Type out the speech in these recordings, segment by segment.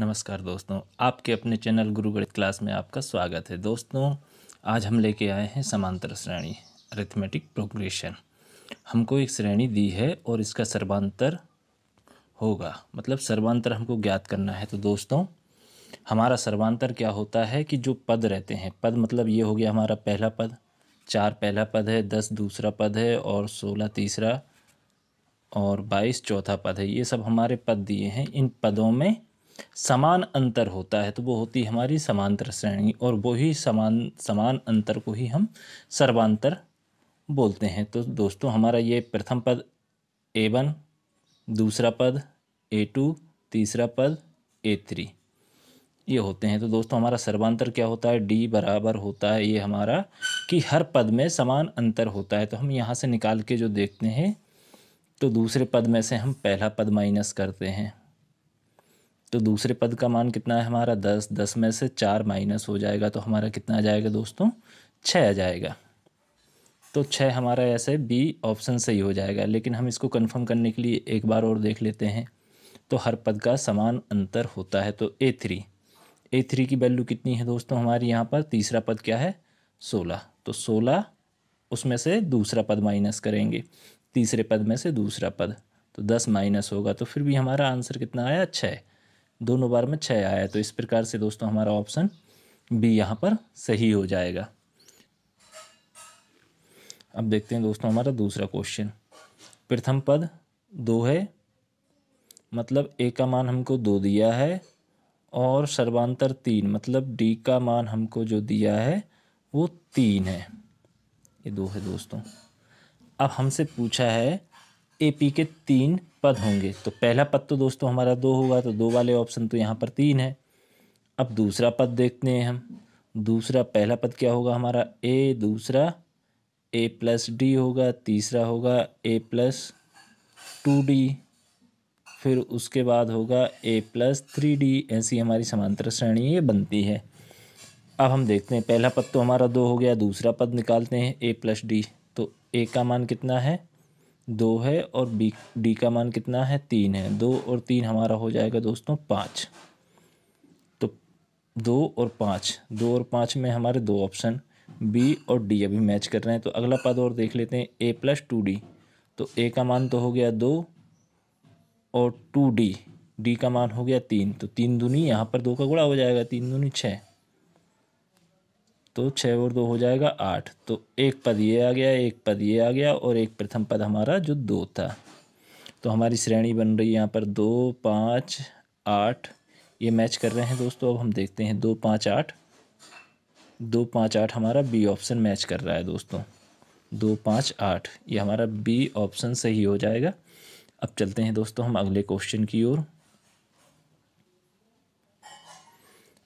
नमस्कार दोस्तों आपके अपने चैनल गुरु गणित क्लास में आपका स्वागत है दोस्तों आज हम लेके आए हैं समांतर श्रेणी अरिथमेटिक प्रोग्रेशन हमको एक श्रेणी दी है और इसका सर्वांतर होगा मतलब सर्वांतर हमको ज्ञात करना है तो दोस्तों हमारा सर्वांतर क्या होता है कि जो पद रहते हैं पद मतलब ये हो गया हमारा पहला पद चार पहला पद है दस दूसरा पद है और सोलह तीसरा और बाईस चौथा पद है ये सब हमारे पद दिए हैं इन पदों में समान अंतर होता है तो वो होती है हमारी समांतर श्रेणी और वो ही समान समान अंतर को ही हम सर्वांतर बोलते हैं तो दोस्तों हमारा ये प्रथम पद ए वन दूसरा पद ए टू तीसरा पद ए थ्री ये होते हैं तो दोस्तों हमारा सर्वांतर क्या होता है डी बराबर होता है ये हमारा कि हर पद में समान अंतर होता है तो हम यहाँ से निकाल के जो देखते हैं तो दूसरे पद में से हम पहला पद माइनस करते हैं तो दूसरे पद का मान कितना है हमारा दस दस में से चार माइनस हो जाएगा तो हमारा कितना आ जाएगा दोस्तों छः आ जाएगा तो छः हमारा ऐसे बी ऑप्शन सही हो जाएगा लेकिन हम इसको कंफर्म करने के लिए एक बार और देख लेते हैं तो हर पद का समान अंतर होता है तो ए थ्री ए थ्री की वैल्यू कितनी है दोस्तों हमारे यहाँ पर तीसरा पद क्या है सोलह तो सोलह उसमें से दूसरा पद माइनस करेंगे तीसरे पद में से दूसरा पद तो दस माइनस होगा तो फिर भी हमारा आंसर कितना आया छः दोनों बार में छः आया तो इस प्रकार से दोस्तों हमारा ऑप्शन बी यहाँ पर सही हो जाएगा अब देखते हैं दोस्तों हमारा दूसरा क्वेश्चन प्रथम पद दो है मतलब ए का मान हमको दो दिया है और सर्वांतर तीन मतलब डी का मान हमको जो दिया है वो तीन है ये दो है दोस्तों अब हमसे पूछा है ए पी के तीन पद होंगे तो पहला पद तो दोस्तों हमारा दो होगा तो दो वाले ऑप्शन तो यहाँ पर तीन है अब दूसरा पद देखते हैं हम दूसरा पहला पद क्या होगा हमारा ए दूसरा ए प्लस डी होगा तीसरा होगा ए प्लस टू डी फिर उसके बाद होगा ए प्लस थ्री डी ऐसी हमारी समांतर श्रेणी ये बनती है अब हम देखते हैं पहला पद तो हमारा दो हो गया दूसरा पद निकालते हैं ए प्लस डी तो ए का मान कितना है दो है और बी डी का मान कितना है तीन है दो और तीन हमारा हो जाएगा दोस्तों पाँच तो दो और पाँच दो और पाँच में हमारे दो ऑप्शन बी और डी अभी मैच कर रहे हैं तो अगला पद और देख लेते हैं ए प्लस टू डी तो ए का मान तो हो गया दो और टू डी डी का मान हो गया तीन तो तीन दूनी यहाँ पर दो का गुणा हो जाएगा तीन दूनी छः तो छः और दो हो जाएगा आठ तो एक पद ये आ गया एक पद ये आ गया और एक प्रथम पद हमारा जो दो था तो हमारी श्रेणी बन रही है यहाँ पर दो पाँच आठ ये मैच कर रहे हैं दोस्तों अब हम देखते हैं दो पाँच आठ दो पाँच आठ हमारा बी ऑप्शन मैच कर रहा है दोस्तों दो पाँच आठ ये हमारा बी ऑप्शन सही हो जाएगा अब चलते हैं दोस्तों हम अगले क्वेश्चन की ओर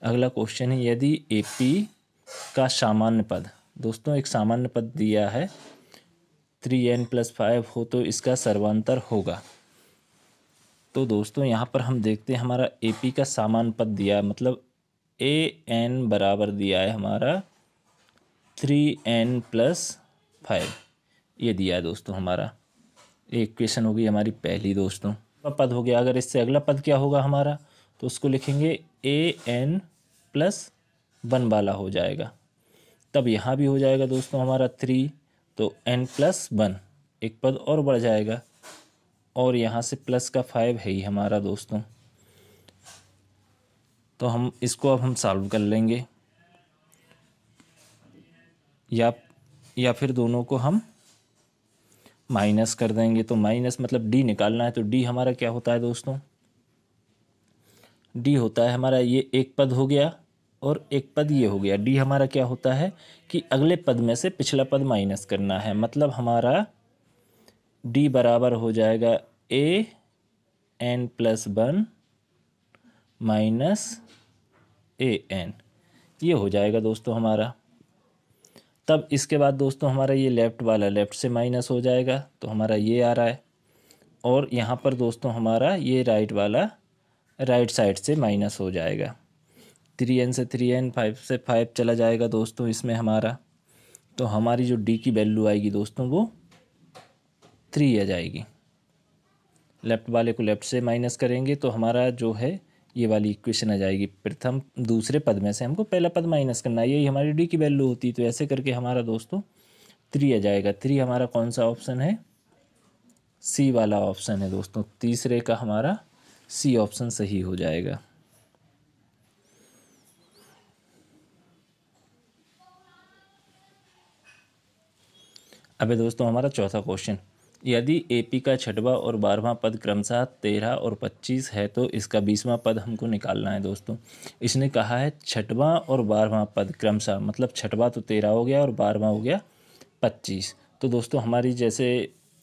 अगला क्वेश्चन है यदि ए पी का सामान्य पद दोस्तों एक सामान्य पद दिया है थ्री एन प्लस फाइव हो तो इसका सर्वांतर होगा तो दोस्तों यहाँ पर हम देखते हैं हमारा ए पी का सामान्य पद दिया है मतलब ए एन बराबर दिया है हमारा थ्री एन प्लस फाइव ये दिया है दोस्तों हमारा एक क्वेश्चन होगी हमारी पहली दोस्तों पद हो गया अगर इससे अगला पद क्या होगा हमारा तो उसको लिखेंगे ए एन प्लस वन वाला हो जाएगा तब यहाँ भी हो जाएगा दोस्तों हमारा थ्री तो एन प्लस वन एक पद और बढ़ जाएगा और यहाँ से प्लस का फाइव है ही हमारा दोस्तों तो हम इसको अब हम सॉल्व कर लेंगे या या फिर दोनों को हम माइनस कर देंगे तो माइनस मतलब डी निकालना है तो डी हमारा क्या होता है दोस्तों डी होता है हमारा ये एक पद हो गया और एक पद ये हो गया डी हमारा क्या होता है कि अगले पद में से पिछला पद माइनस करना है मतलब हमारा डी बराबर हो जाएगा A N plus one minus A N ये हो जाएगा दोस्तों हमारा तब इसके बाद दोस्तों हमारा ये लेफ़्ट वाला लेफ़्ट से माइनस हो जाएगा तो हमारा ये आ रहा है और यहाँ पर दोस्तों हमारा ये राइट वाला राइट साइड से माइनस हो जाएगा थ्री एन से थ्री एन फाइव से फाइव चला जाएगा दोस्तों इसमें हमारा तो हमारी जो डी की वैल्यू आएगी दोस्तों वो थ्री आ जाएगी लेफ़्ट वाले को लेफ़्ट से माइनस करेंगे तो हमारा जो है ये वाली इक्वेशन आ जाएगी प्रथम दूसरे पद में से हमको पहला पद माइनस करना है यही हमारी डी की वैल्यू होती है तो ऐसे करके हमारा दोस्तों थ्री आ जाएगा थ्री हमारा कौन सा ऑप्शन है सी वाला ऑप्शन है दोस्तों तीसरे का हमारा सी ऑप्शन सही हो जाएगा अभी दोस्तों हमारा चौथा क्वेश्चन यदि ए पी का छठवा और बारहवा पद क्रमशः तेरह और पच्चीस है तो इसका बीसवां पद हमको निकालना है दोस्तों इसने कहा है छठवा और बारहवा पद क्रमशः मतलब छठवा तो तेरह हो गया और बारहवा हो गया पच्चीस तो दोस्तों हमारी जैसे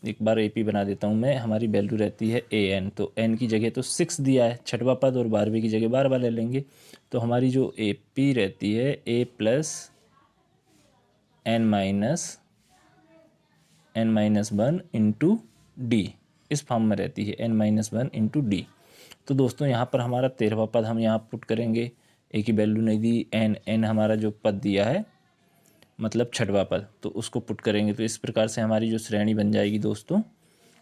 एक बार ए पी बना देता हूँ मैं हमारी वैल्यू रहती है ए एन तो एन की जगह तो सिक्स दिया है छठवा पद और बारहवीं की जगह बारहवा ले लेंगे तो हमारी जो ए पी रहती है A plus N minus N minus one into D इस फॉर्म में रहती है N minus one into D तो दोस्तों यहाँ पर हमारा तेरहवा पद हम यहाँ पुट करेंगे ए की वैल्यू नहीं दी एन एन हमारा जो पद दिया है मतलब छठवा पद तो उसको पुट करेंगे तो इस प्रकार से हमारी जो श्रेणी बन जाएगी दोस्तों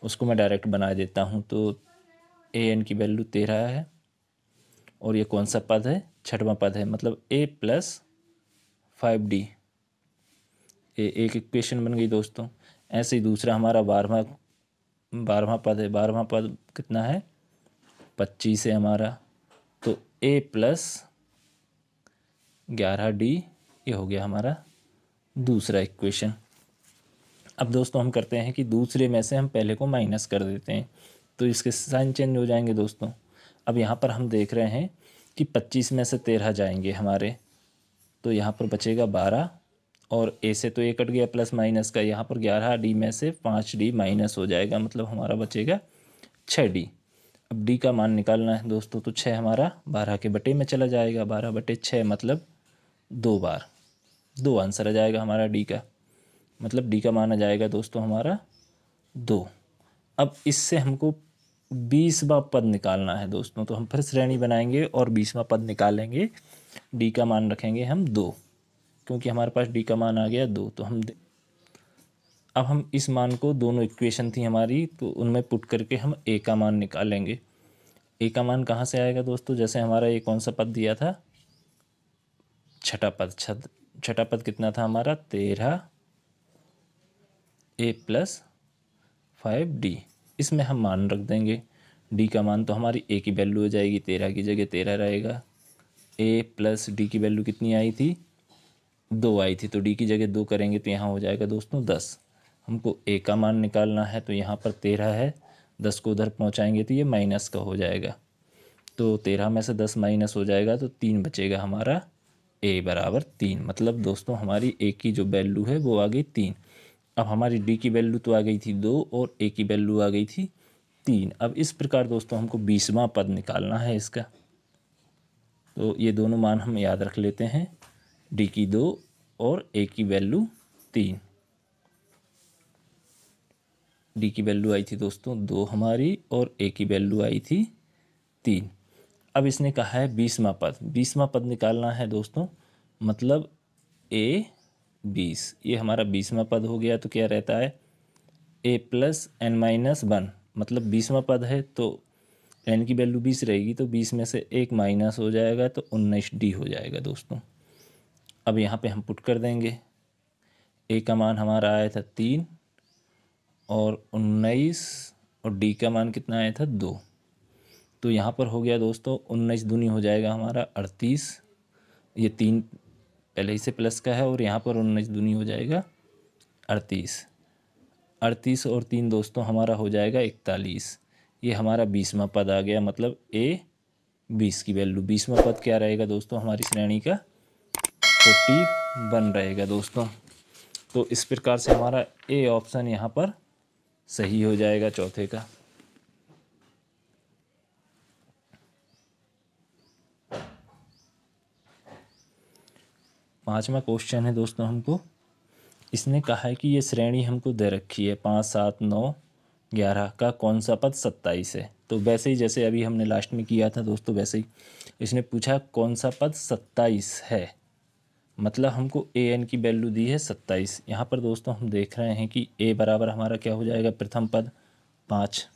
उसको मैं डायरेक्ट बना देता हूँ तो ए एन की वैल्यू तेरह है और ये कौन सा पद है छठवा पद है मतलब ए प्लस फाइव डी ये एक इक्वेशन बन गई दोस्तों ऐसे ही दूसरा हमारा बारहवा बारहवा पद है बारहवा पद कितना है पच्चीस है हमारा तो ए प्लस ग्यारह डी ये हो गया हमारा दूसरा इक्वेशन अब दोस्तों हम करते हैं कि दूसरे में से हम पहले को माइनस कर देते हैं तो इसके साइन चेंज हो जाएंगे दोस्तों अब यहाँ पर हम देख रहे हैं कि पच्चीस में से तेरह जाएंगे हमारे तो यहाँ पर बचेगा बारह और ए से तो ए कट गया प्लस माइनस का यहाँ पर ग्यारह डी में से पाँच डी माइनस हो जाएगा मतलब हमारा बचेगा छः डी अब डी का मान निकालना है दोस्तों तो छः हमारा बारह के बटे में चला जाएगा बारह बटे छः मतलब दो बार दो आंसर आ जाएगा हमारा डी का मतलब डी का मान आ जाएगा दोस्तों हमारा दो अब इससे हमको बीसवा पद निकालना है दोस्तों तो हम फिर श्रेणी बनाएंगे और बीसवा पद निकालेंगे डी का मान रखेंगे हम दो क्योंकि हमारे पास डी का मान आ गया दो तो हम अब हम इस मान को दोनों इक्वेशन थी हमारी तो उनमें पुट करके हम ए का मान निकालेंगे ए का मान कहाँ से आएगा दोस्तों जैसे हमारा ये कौन सा पद दिया था छठा पद छत छठा पद कितना था हमारा तेरह ए प्लस फाइव डी इसमें हम मान रख देंगे डी का मान तो हमारी ए की वैल्यू हो जाएगी तेरह की जगह तेरह रहेगा ए प्लस डी की वैल्यू कितनी आई थी दो आई थी तो डी की जगह दो करेंगे तो यहाँ हो जाएगा दोस्तों दस हमको ए का मान निकालना है तो यहाँ पर तेरह है दस को उधर पहुँचाएंगे तो ये माइनस का हो जाएगा तो तेरह में से दस माइनस हो जाएगा तो तीन बचेगा हमारा ए बराबर तीन मतलब दोस्तों हमारी ए की जो वैल्यू है वो आ गई तीन अब हमारी डी की वैल्यू तो आ गई थी दो और ए की वैल्यू आ गई थी तीन अब इस प्रकार दोस्तों हमको बीसवा पद निकालना है इसका तो ये दोनों मान हम याद रख लेते हैं डी की दो और ए की वैल्यू तीन डी की वैल्यू आई थी दोस्तों दो हमारी और ए की वैल्यू आई थी तीन अब इसने कहा है बीसवा पद बीसवा पद निकालना है दोस्तों मतलब ए बीस ये हमारा बीसवा पद हो गया तो क्या रहता है A plus N minus one मतलब बीसवा पद है तो एन की वैल्यू बीस रहेगी तो बीस में से एक माइनस हो जाएगा तो उन्नीस डी हो जाएगा दोस्तों अब यहाँ पे हम पुट कर देंगे ए का मान हमारा आया था तीन और उन्नीस और डी का मान कितना आया था दो तो यहाँ पर हो गया दोस्तों उन्नीस दूनी हो जाएगा हमारा अड़तीस ये तीन पहले ही से प्लस का है और यहाँ पर उन्नीस दूनी हो जाएगा अड़तीस अड़तीस और तीन दोस्तों हमारा हो जाएगा इकतालीस ये हमारा बीसवा पद आ गया मतलब ए बीस की वैल्यू बीसवा पद क्या रहेगा दोस्तों हमारी श्रेणी का फोर्टी वन रहेगा दोस्तों तो इस प्रकार से हमारा ए ऑप्शन यहाँ पर सही हो जाएगा चौथे का पांचवा क्वेश्चन है दोस्तों हमको इसने कहा है कि ये श्रेणी हमको दे रखी है पाँच सात नौ ग्यारह का कौन सा पद सत्ताईस है तो वैसे ही जैसे अभी हमने लास्ट में किया था दोस्तों वैसे ही इसने पूछा कौन सा पद सत्ताईस है मतलब हमको ए एन की वैल्यू दी है सत्ताईस यहाँ पर दोस्तों हम देख रहे हैं कि ए बराबर हमारा क्या हो जाएगा प्रथम पद पाँच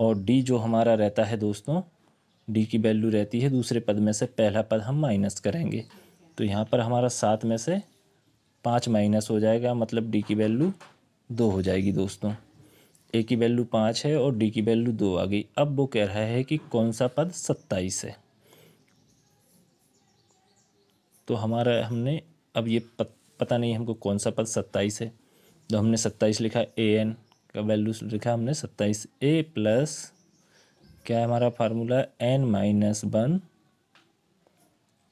और डी जो हमारा रहता है दोस्तों डी की वैल्यू रहती है दूसरे पद में से पहला पद हम माइनस करेंगे तो यहाँ पर हमारा सात में से पाँच माइनस हो जाएगा मतलब डी की वैल्यू दो हो जाएगी दोस्तों ए की वैल्यू पाँच है और डी की वैल्यू दो आ गई अब वो कह रहा है कि कौन सा पद सत्ताईस है तो हमारा हमने अब ये पत, पता नहीं हमको कौन सा पद सत्ताईस है तो हमने सत्ताईस लिखा ए एन का वैल्यू लिखा हमने सत्ताईस ए प्लस क्या है हमारा formula N minus one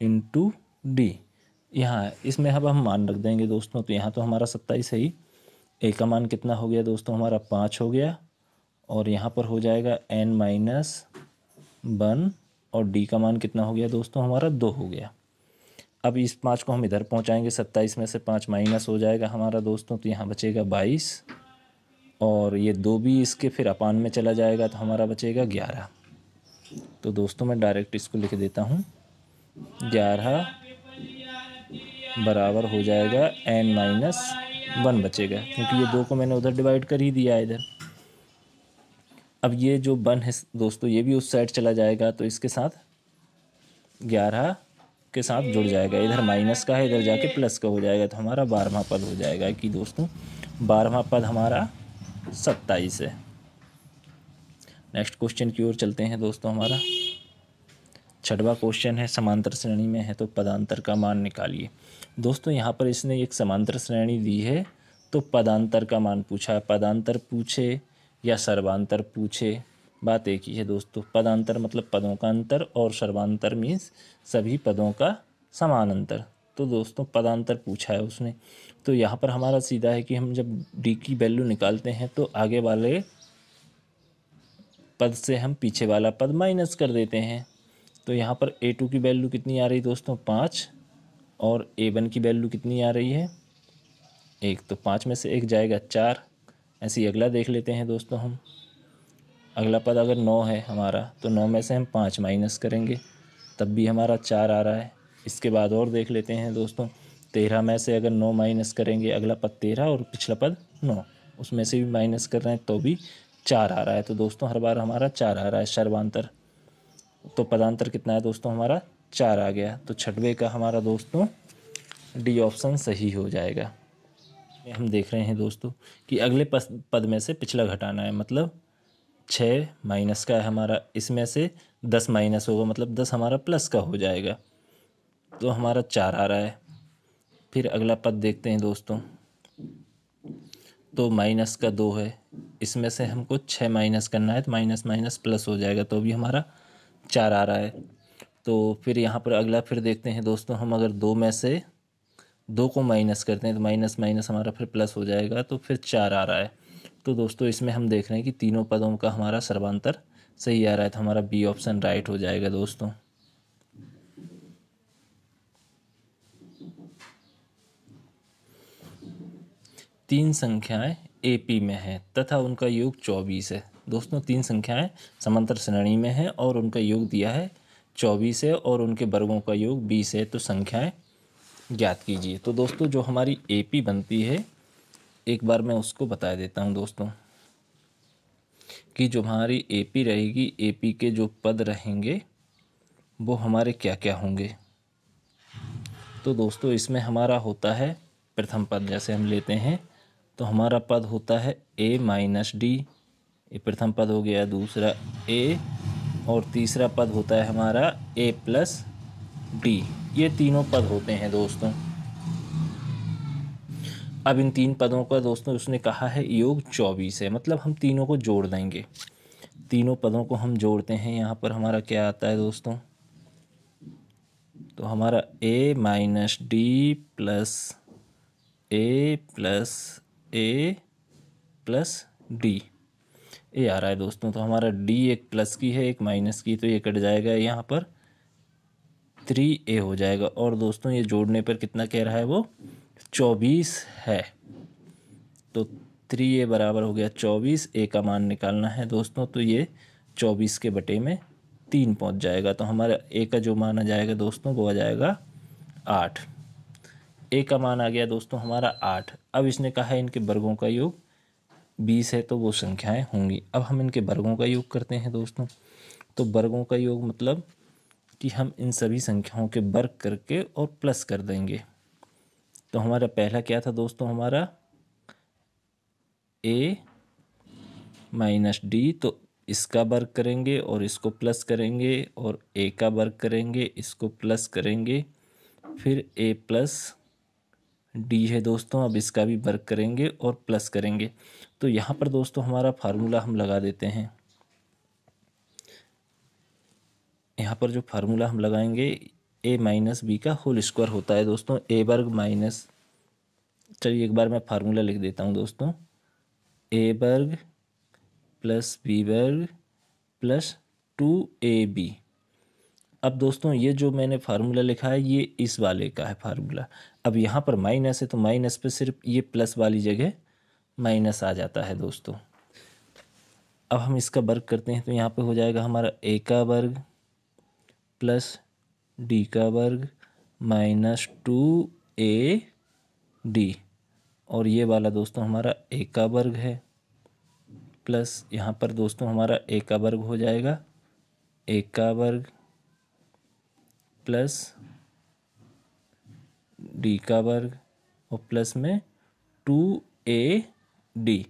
into D यहाँ इसमें अब हम मान रख देंगे दोस्तों तो यहाँ तो हमारा सत्ताईस है ही ए का मान कितना हो गया दोस्तों हमारा पाँच हो गया और यहाँ पर हो जाएगा एन माइनस वन और डी का मान कितना हो गया दोस्तों हमारा दो हो गया अब इस पाँच को हम इधर पहुंचाएंगे सत्ताईस में से पाँच माइनस हो जाएगा हमारा दोस्तों तो यहाँ बचेगा बाईस और ये दो भी इसके फिर अपान में चला जाएगा तो हमारा बचेगा ग्यारह तो दोस्तों मैं डायरेक्ट इसको लिख देता हूँ ग्यारह बराबर हो जाएगा एन माइनस वन बचेगा क्योंकि ये दो को मैंने उधर डिवाइड कर ही दिया इधर अब ये जो वन है दोस्तों ये भी उस साइड चला जाएगा तो इसके साथ ग्यारह के साथ जुड़ जाएगा इधर माइनस का है इधर जाके प्लस का हो जाएगा तो हमारा बारहवा पद हो जाएगा कि दोस्तों बारहवा पद हमारा सत्ताईस है नेक्स्ट क्वेश्चन की ओर चलते हैं दोस्तों हमारा छठवा क्वेश्चन है समांतर श्रेणी में है तो पदांतर का मान निकालिए दोस्तों यहाँ पर इसने एक समांतर श्रेणी दी है तो पदांतर का मान पूछा है पदांतर पूछे या सर्वांतर पूछे बात एक ही है दोस्तों पदांतर मतलब पदों का अंतर और सर्वांतर मीन्स सभी पदों का समान अंतर तो दोस्तों पदांतर पूछा है उसने तो यहाँ पर हमारा सीधा है कि हम जब डी की वैल्यू निकालते हैं तो आगे वाले पद से हम पीछे वाला पद माइनस कर देते हैं तो यहाँ पर ए टू की वैल्यू कितनी आ रही दोस्तों पाँच और ए वन की वैल्यू कितनी आ रही है एक तो पाँच में से एक जाएगा चार ऐसे ही अगला देख लेते हैं दोस्तों हम अगला पद अगर नौ है हमारा तो नौ में से हम पाँच माइनस करेंगे तब भी हमारा चार आ रहा है इसके बाद और देख लेते हैं दोस्तों तेरह में से अगर नौ माइनस करेंगे अगला पद तेरह और पिछला पद नौ उसमें से भी माइनस कर रहे हैं तो भी चार आ रहा है तो दोस्तों हर बार हमारा चार आ रहा है शर्वांतर तो पदांतर कितना है दोस्तों हमारा चार आ गया तो छठवे का हमारा दोस्तों डी ऑप्शन सही हो जाएगा हम देख रहे हैं दोस्तों कि अगले पद में से पिछला घटाना है मतलब छः माइनस का है हमारा इसमें से दस माइनस होगा मतलब दस हमारा प्लस का हो जाएगा तो हमारा चार आ रहा है फिर अगला पद देखते हैं दोस्तों तो माइनस का दो है इसमें से हमको छः माइनस करना है तो माइनस माइनस प्लस हो जाएगा तो अभी हमारा चार आ रहा है तो फिर यहाँ पर अगला फिर देखते हैं दोस्तों हम अगर दो में से दो को माइनस करते हैं तो माइनस माइनस हमारा फिर प्लस हो जाएगा तो फिर चार आ रहा है तो दोस्तों इसमें हम देख रहे हैं कि तीनों पदों का हमारा सर्वांतर सही आ रहा है तो हमारा बी ऑप्शन राइट हो जाएगा दोस्तों तीन संख्याएं एपी में हैं तथा उनका योग चौबीस है दोस्तों तीन संख्याएं समांतर श्रेणी में हैं और उनका योग दिया है चौबीस है और उनके वर्गों का योग बीस है तो संख्याएं ज्ञात कीजिए तो दोस्तों जो हमारी एपी बनती है एक बार मैं उसको बता देता हूँ दोस्तों कि जो हमारी एपी रहेगी एपी के जो पद रहेंगे वो हमारे क्या क्या होंगे तो दोस्तों इसमें हमारा होता है प्रथम पद जैसे हम लेते हैं तो हमारा पद होता है ए माइनस डी ये प्रथम पद हो गया दूसरा ए और तीसरा पद होता है हमारा ए प्लस डी ये तीनों पद होते हैं दोस्तों अब इन तीन पदों का दोस्तों उसने कहा है योग चौबीस है मतलब हम तीनों को जोड़ देंगे तीनों पदों को हम जोड़ते हैं यहाँ पर हमारा क्या आता है दोस्तों तो हमारा A minus D plus A plus A plus D A आ रहा है दोस्तों तो हमारा डी एक प्लस की है एक माइनस की तो ये कट जाएगा यहाँ पर थ्री ए हो जाएगा और दोस्तों ये जोड़ने पर कितना कह रहा है वो चौबीस है तो थ्री ए बराबर हो गया चौबीस ए का मान निकालना है दोस्तों तो ये चौबीस के बटे में तीन पहुंच जाएगा तो हमारा ए का जो मान आ जाएगा दोस्तों वो आ जाएगा आठ ए का मान आ गया दोस्तों हमारा आठ अब इसने कहा है इनके वर्गों का योग बीस है तो वो संख्याएं होंगी अब हम इनके वर्गों का योग करते हैं दोस्तों तो वर्गों का योग मतलब कि हम इन सभी संख्याओं के वर्ग करके और प्लस कर देंगे तो हमारा पहला क्या था दोस्तों हमारा ए माइनस डी तो इसका वर्ग करेंगे और इसको प्लस करेंगे और ए का वर्ग करेंगे इसको प्लस करेंगे फिर ए प्लस डी है दोस्तों अब इसका भी वर्ग करेंगे और प्लस करेंगे तो यहाँ पर दोस्तों हमारा फार्मूला हम लगा देते हैं यहाँ पर जो फार्मूला हम लगाएंगे ए माइनस बी का होल स्क्वायर होता है दोस्तों ए वर्ग माइनस चलिए एक बार मैं फार्मूला लिख देता हूँ दोस्तों ए वर्ग प्लस बी वर्ग प्लस टू ए बी अब दोस्तों ये जो मैंने फार्मूला लिखा है ये इस वाले का है फार्मूला अब यहाँ पर माइनस है तो माइनस पे सिर्फ ये प्लस वाली जगह माइनस आ जाता है दोस्तों अब हम इसका वर्ग करते हैं तो यहाँ पे हो जाएगा हमारा ए का वर्ग प्लस डी का वर्ग माइनस टू ए डी और ये वाला दोस्तों हमारा ए का वर्ग है प्लस यहाँ पर दोस्तों हमारा ए का वर्ग हो जाएगा ए का वर्ग प्लस डी का वर्ग और प्लस में टू ए डी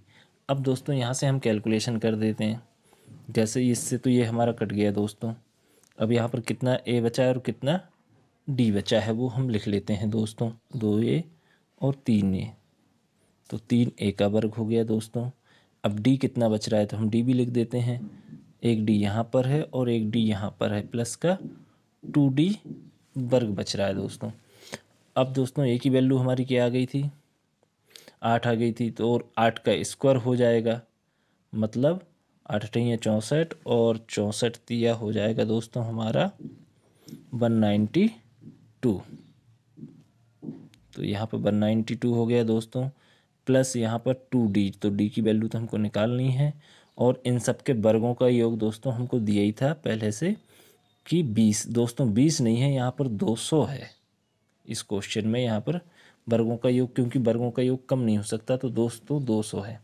अब दोस्तों यहाँ से हम कैलकुलेशन कर देते हैं जैसे इससे तो ये हमारा कट गया दोस्तों अब यहाँ पर कितना ए बचा है और कितना डी बचा है वो हम लिख लेते हैं दोस्तों दो ए और तीन ए तो तीन ए का वर्ग हो गया दोस्तों अब डी कितना बच रहा है तो हम डी भी लिख देते हैं एक डी यहाँ पर है और एक डी यहाँ पर है प्लस का टू डी वर्ग बच रहा है दोस्तों अब दोस्तों ए की वैल्यू हमारी क्या आ गई थी आठ आ गई थी तो और आठ का स्क्वायर हो जाएगा मतलब या चौंसठ और चौंसठ दिया हो जाएगा दोस्तों हमारा वन नाइन्टी टू तो यहाँ पर वन नाइन्टी टू हो गया दोस्तों प्लस यहाँ पर टू डी तो डी की वैल्यू तो हमको निकालनी है और इन सब के वर्गों का योग दोस्तों हमको दिया ही था पहले से कि बीस दोस्तों बीस नहीं है यहाँ पर दो सौ है इस क्वेश्चन में यहाँ पर वर्गों का योग क्योंकि वर्गों का योग कम नहीं हो सकता तो दोस्तों दो सौ है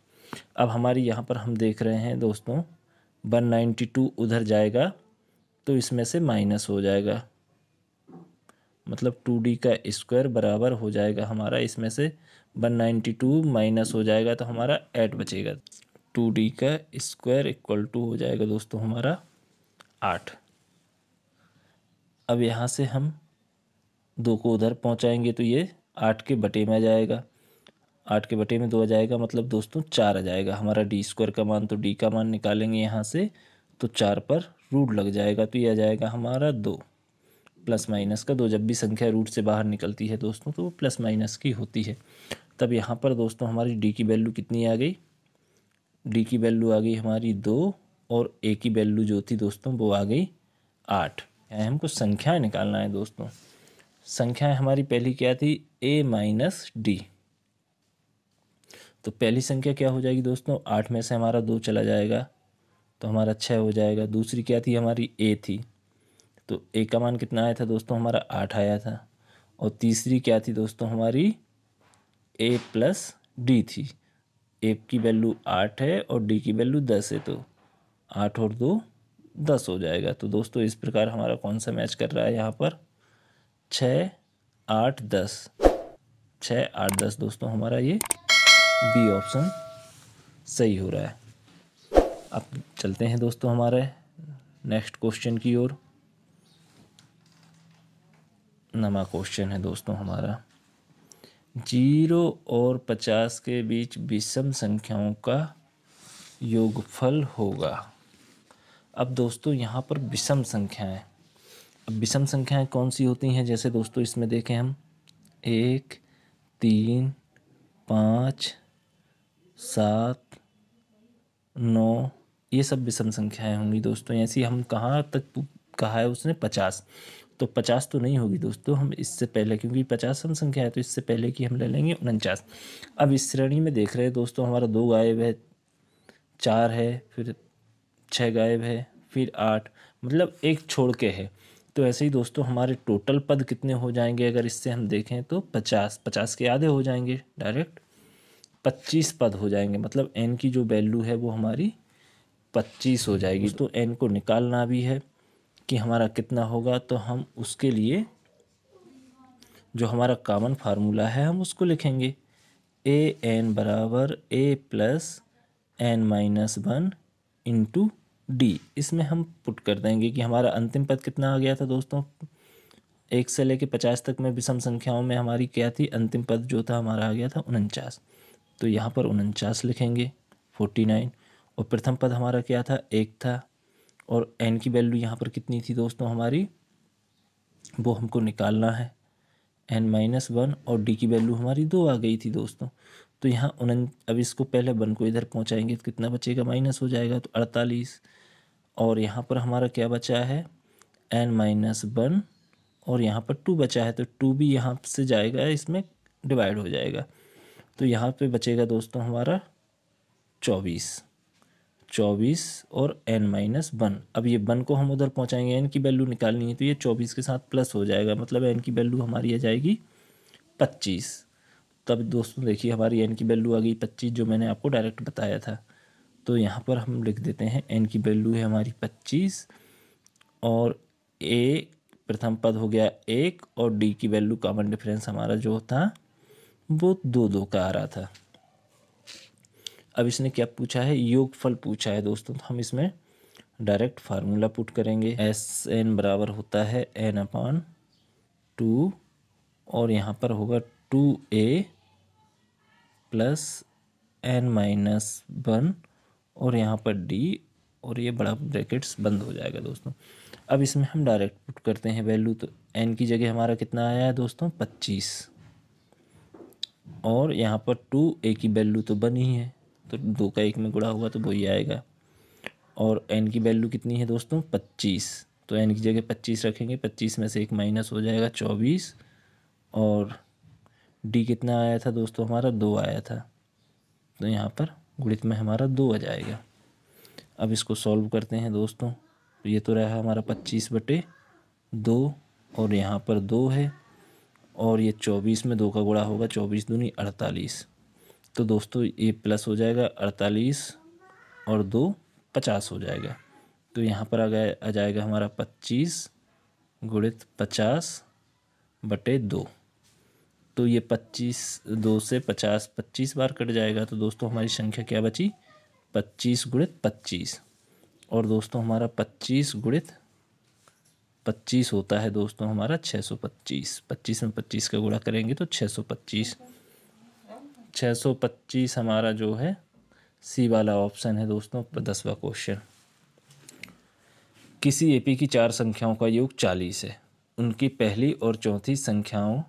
अब हमारी यहाँ पर हम देख रहे हैं दोस्तों वन नाइन्टी टू उधर जाएगा तो इसमें से माइनस हो जाएगा मतलब टू डी का स्क्वायर बराबर हो जाएगा हमारा इसमें से वन नाइन्टी टू माइनस हो जाएगा तो हमारा एट बचेगा टू डी का स्क्वायर इक्वल टू हो जाएगा दोस्तों हमारा आठ अब यहाँ से हम दो को उधर पहुँचाएंगे तो ये आठ के बटे में जाएगा आठ के बटे में दो आ जाएगा मतलब दोस्तों चार आ जाएगा हमारा डी स्क्वायर का मान तो डी का मान निकालेंगे यहाँ से तो चार पर रूट लग जाएगा तो ये आ जाएगा हमारा दो प्लस माइनस का दो जब भी संख्या रूट से बाहर निकलती है दोस्तों तो वो प्लस माइनस की होती है तब यहाँ पर दोस्तों हमारी डी की वैल्यू कितनी आ गई डी की वैल्यू आ गई हमारी दो और ए की वैल्यू जो थी दोस्तों वो आ गई आठ यानी हमको संख्याएँ निकालना है दोस्तों संख्याएँ हमारी पहली क्या थी ए माइनस डी तो पहली संख्या क्या हो जाएगी दोस्तों आठ में से हमारा दो चला जाएगा तो हमारा छः हो जाएगा दूसरी क्या थी हमारी ए थी तो ए का मान कितना आया था दोस्तों हमारा आठ आया था और तीसरी क्या थी दोस्तों हमारी ए प्लस डी थी ए की वैल्यू आठ है और डी की वैल्यू दस है तो आठ और दो दस हो जाएगा तो दोस्तों इस प्रकार हमारा कौन सा मैच कर रहा है यहाँ पर छः आठ दस छः आठ दस दोस्तों हमारा ये बी ऑप्शन सही हो रहा है अब चलते हैं दोस्तों हमारे नेक्स्ट क्वेश्चन की ओर नवा क्वेश्चन है दोस्तों हमारा जीरो और पचास के बीच विषम संख्याओं का योगफल होगा अब दोस्तों यहाँ पर विषम संख्याएं अब विषम संख्याएं कौन सी होती हैं जैसे दोस्तों इसमें देखें हम एक तीन पाँच सात नौ ये सब विषम संख्याएं होंगी दोस्तों ऐसी हम कहाँ तक कहा है उसने पचास तो पचास तो नहीं होगी दोस्तों हम इससे पहले क्योंकि पचास सम संख्या है तो इससे पहले की हम ले लेंगे उनचास अब इस श्रेणी में देख रहे हैं दोस्तों हमारा दो गायब है चार है फिर छः गायब है फिर आठ मतलब एक छोड़ के है तो ऐसे ही दोस्तों हमारे टोटल पद कितने हो जाएंगे अगर इससे हम देखें तो पचास पचास के आधे हो जाएंगे डायरेक्ट पच्चीस पद हो जाएंगे मतलब एन की जो वैल्यू है वो हमारी पच्चीस हो जाएगी तो एन को निकालना भी है कि हमारा कितना होगा तो हम उसके लिए जो हमारा कॉमन फार्मूला है हम उसको लिखेंगे ए एन बराबर a plus N minus one into d इसमें हम पुट कर देंगे कि हमारा अंतिम पद कितना आ गया था दोस्तों एक से लेके पचास तक में विषम संख्याओं में हमारी क्या थी अंतिम पद जो था हमारा आ गया था उनचास तो यहाँ पर उनचास लिखेंगे फोर्टी नाइन और प्रथम पद हमारा क्या था एक था और एन की वैल्यू यहाँ पर कितनी थी दोस्तों हमारी वो हमको निकालना है एन माइनस वन और डी की वैल्यू हमारी दो आ गई थी दोस्तों तो यहाँ उन अब इसको पहले वन को इधर पहुँचाएंगे तो कितना बचेगा माइनस हो जाएगा तो अड़तालीस और यहाँ पर हमारा क्या बचा है एन माइनस वन और यहाँ पर टू बचा है तो टू भी यहाँ से जाएगा इसमें डिवाइड हो जाएगा तो यहाँ पे बचेगा दोस्तों हमारा चौबीस चौबीस और एन माइनस वन अब ये वन को हम उधर पहुँचाएंगे एन की वैल्यू निकालनी है तो ये चौबीस के साथ प्लस हो जाएगा मतलब एन की वैल्यू हमारी आ जाएगी पच्चीस तब दोस्तों देखिए हमारी एन की वैल्यू आ गई पच्चीस जो मैंने आपको डायरेक्ट बताया था तो यहाँ पर हम लिख देते हैं एन की वैल्यू है हमारी पच्चीस और ए प्रथम पद हो गया एक और डी की वैल्यू कॉमन डिफरेंस हमारा जो था वो दो दो का आ रहा था अब इसने क्या पूछा है योगफल पूछा है दोस्तों तो हम इसमें डायरेक्ट फार्मूला पुट करेंगे एस एन बराबर होता है एन अपॉन टू और यहाँ पर होगा two a plus N minus one और यहाँ पर डी और ये बड़ा ब्रैकेट्स बंद हो जाएगा दोस्तों अब इसमें हम डायरेक्ट पुट करते हैं वैल्यू तो एन की जगह हमारा कितना आया है दोस्तों पच्चीस और यहाँ पर टू ए की वैल्यू तो बनी ही है तो दो का एक में गुड़ा हुआ तो वही आएगा और एन की वैल्यू कितनी है दोस्तों पच्चीस तो एन की जगह पच्चीस रखेंगे पच्चीस में से एक माइनस हो जाएगा चौबीस और डी कितना आया था दोस्तों हमारा दो आया था तो यहाँ पर गुणित में हमारा दो आ जाएगा अब इसको सॉल्व करते हैं दोस्तों तो ये तो रहा हमारा पच्चीस बटे दो और यहाँ पर दो है और ये चौबीस में दो का गुणा होगा चौबीस दूनी अड़तालीस तो दोस्तों ये प्लस हो जाएगा अड़तालीस और दो पचास हो जाएगा तो यहाँ पर आ गया आ जाएगा हमारा पच्चीस गुणित पचास बटे दो तो ये पच्चीस दो से पचास पच्चीस बार कट जाएगा तो दोस्तों हमारी संख्या क्या बची पच्चीस गुणित पच्चीस और दोस्तों हमारा पच्चीस गुणित पच्चीस होता है दोस्तों हमारा छः सौ पच्चीस पच्चीस में पच्चीस का गुणा करेंगे तो छः सौ पच्चीस छः सौ पच्चीस हमारा जो है सी वाला ऑप्शन है दोस्तों दसवा क्वेश्चन किसी एपी की चार संख्याओं का योग चालीस है उनकी पहली और चौथी संख्याओं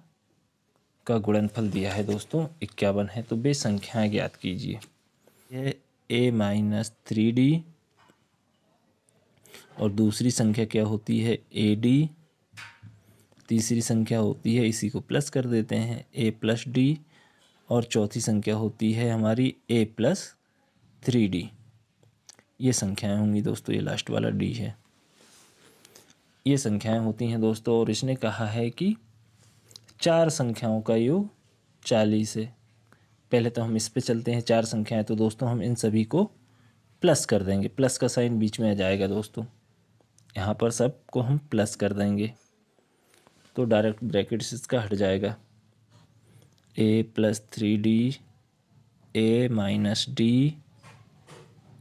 का गुणनफल दिया है दोस्तों इक्यावन है तो बे संख्याएँ ज्ञात कीजिए ए माइनस थ्री डी और दूसरी संख्या क्या होती है ए डी तीसरी संख्या होती है इसी को प्लस कर देते हैं ए प्लस डी और चौथी संख्या होती है हमारी ए प्लस थ्री डी ये संख्याएं होंगी दोस्तों ये लास्ट वाला डी है ये संख्याएं होती हैं दोस्तों और इसने कहा है कि चार संख्याओं का योग चालीस है पहले तो हम इस पे चलते हैं चार संख्याएं तो दोस्तों हम इन सभी को प्लस कर देंगे प्लस का साइन बीच में आ जाएगा दोस्तों यहाँ पर सब को हम प्लस कर देंगे तो डायरेक्ट ब्रैकेट इसका हट जाएगा a plus three d a minus d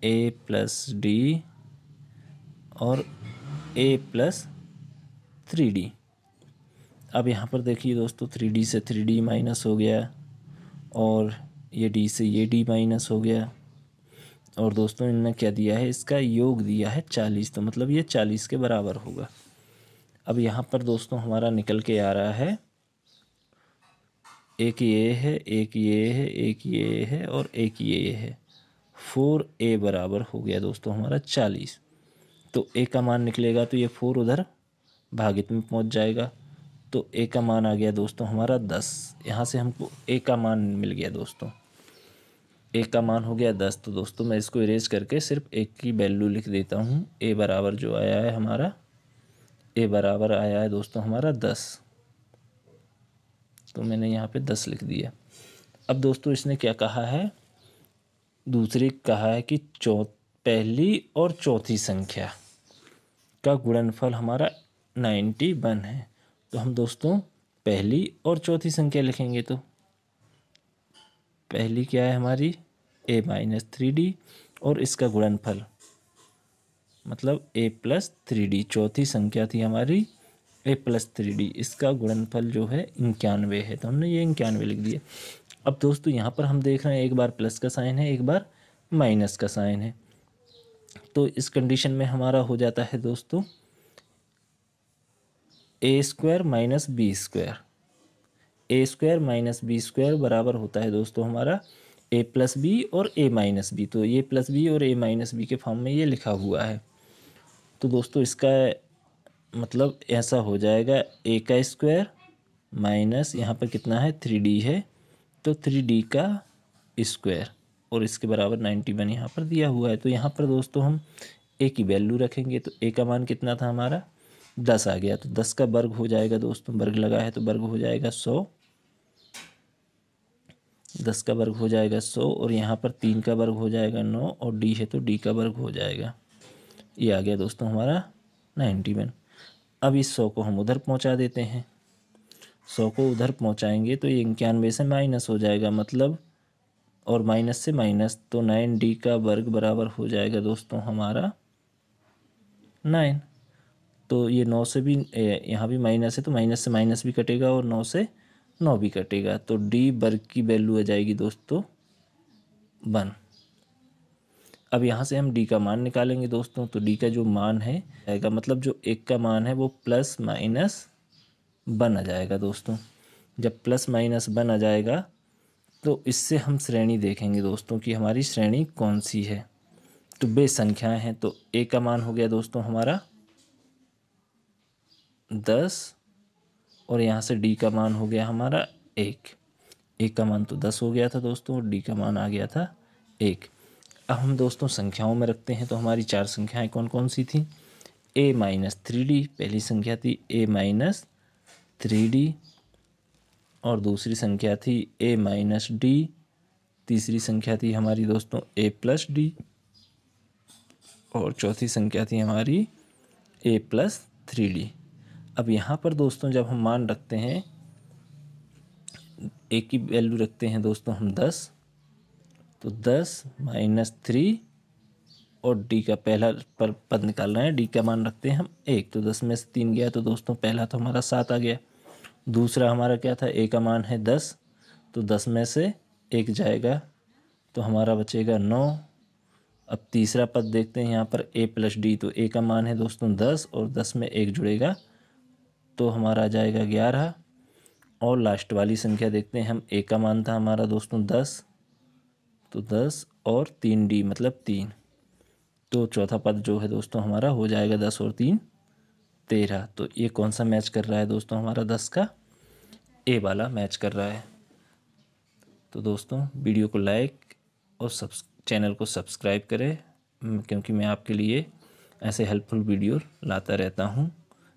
a plus d और ए प्लस थ्री डी अब यहाँ पर देखिए दोस्तों थ्री डी से थ्री डी माइनस हो गया और ये डी से ये डी माइनस हो गया और दोस्तों इन्होंने क्या दिया है इसका योग दिया है चालीस तो मतलब ये चालीस के बराबर होगा अब यहाँ पर दोस्तों हमारा निकल के आ रहा है एक ये है एक ये है एक ये है और एक ये है फोर ए बराबर हो गया दोस्तों हमारा चालीस तो ए का मान निकलेगा तो ये फोर उधर भागित में पहुंच जाएगा तो ए का मान आ गया दोस्तों हमारा दस यहाँ से हमको ए का मान मिल गया दोस्तों एक का मान हो गया दस तो दोस्तों मैं इसको इरेज करके सिर्फ एक की वैल्यू लिख देता हूँ ए बराबर जो आया है हमारा ए बराबर आया है दोस्तों हमारा दस तो मैंने यहाँ पे दस लिख दिया अब दोस्तों इसने क्या कहा है दूसरी कहा है कि चौ पहली और चौथी संख्या का गुणनफल हमारा नाइन्टी वन है तो हम दोस्तों पहली और चौथी संख्या लिखेंगे तो पहली क्या है हमारी ए माइनस थ्री डी और इसका गुणनफल मतलब ए प्लस थ्री डी चौथी संख्या थी हमारी ए प्लस थ्री डी इसका गुणनफल जो है इक्यानवे है तो हमने ये इक्यानवे लिख दिया अब दोस्तों यहाँ पर हम देख रहे हैं एक बार प्लस का साइन है एक बार माइनस का साइन है तो इस कंडीशन में हमारा हो जाता है दोस्तों a square minus b square a square minus b square बराबर होता है दोस्तों हमारा ए प्लस बी और ए माइनस बी तो ये प्लस बी और ए माइनस बी के फॉर्म में ये लिखा हुआ है तो दोस्तों इसका मतलब ऐसा हो जाएगा ए का स्क्वायर माइनस यहाँ पर कितना है थ्री डी है तो थ्री डी का स्क्वायर और इसके बराबर नाइन्टी वन यहाँ पर दिया हुआ है तो यहाँ पर दोस्तों हम ए की वैल्यू रखेंगे तो ए का मान कितना था हमारा दस आ गया तो दस का वर्ग हो जाएगा दोस्तों वर्ग लगा है तो वर्ग हो जाएगा सौ दस का वर्ग हो जाएगा सौ और यहाँ पर तीन का वर्ग हो जाएगा नौ और डी है तो डी का वर्ग हो जाएगा ये आ गया दोस्तों हमारा नाइन्टी वन अब इस सौ को हम उधर पहुँचा देते हैं सौ को उधर पहुँचाएंगे तो ये इक्यानवे से माइनस हो जाएगा मतलब और माइनस से माइनस तो नाइन डी का वर्ग बराबर हो जाएगा दोस्तों हमारा नाइन तो ये नौ से भी यहाँ भी माइनस है तो माइनस से माइनस भी कटेगा और नौ से नौ भी कटेगा तो डी वर्ग की वैल्यू आ जाएगी दोस्तों वन अब यहाँ से हम डी का मान निकालेंगे दोस्तों तो डी का जो मान है आएगा मतलब जो एक का मान है वो प्लस माइनस वन आ जाएगा दोस्तों जब प्लस माइनस वन आ जाएगा तो इससे हम श्रेणी देखेंगे दोस्तों कि हमारी श्रेणी कौन सी है तो बे संख्याएँ हैं तो एक का मान हो गया दोस्तों हमारा दस और यहाँ से डी का मान हो गया हमारा एक एक का मान तो दस हो गया था दोस्तों और डी का मान आ गया था एक अब हम दोस्तों संख्याओं में रखते हैं तो हमारी चार संख्याएं कौन कौन सी थी ए माइनस थ्री डी पहली संख्या थी ए माइनस थ्री डी और दूसरी संख्या थी ए माइनस डी तीसरी संख्या थी हमारी दोस्तों ए प्लस डी और चौथी संख्या थी हमारी ए प्लस थ्री डी अब यहाँ पर दोस्तों जब हम मान रखते हैं ए की वैल्यू रखते हैं दोस्तों हम दस तो दस माइनस थ्री और डी का पहला पर पद निकाल रहे हैं डी का मान रखते हैं हम एक तो दस में से तीन गया तो दोस्तों पहला तो हमारा सात आ गया दूसरा हमारा क्या था ए का मान है दस तो दस में से एक जाएगा तो हमारा बचेगा नौ अब तीसरा पद देखते हैं यहाँ पर ए प्लस डी तो ए का मान है दोस्तों दस और दस में एक जुड़ेगा तो हमारा आ जाएगा ग्यारह और लास्ट वाली संख्या देखते हैं हम ए का मान था हमारा दोस्तों दस तो दस और तीन डी मतलब तीन तो चौथा पद जो है दोस्तों हमारा हो जाएगा दस और तीन तेरह तो ये कौन सा मैच कर रहा है दोस्तों हमारा दस का ए वाला मैच कर रहा है तो दोस्तों वीडियो को लाइक और सब्स चैनल को सब्सक्राइब करें क्योंकि मैं आपके लिए ऐसे हेल्पफुल वीडियो लाता रहता हूँ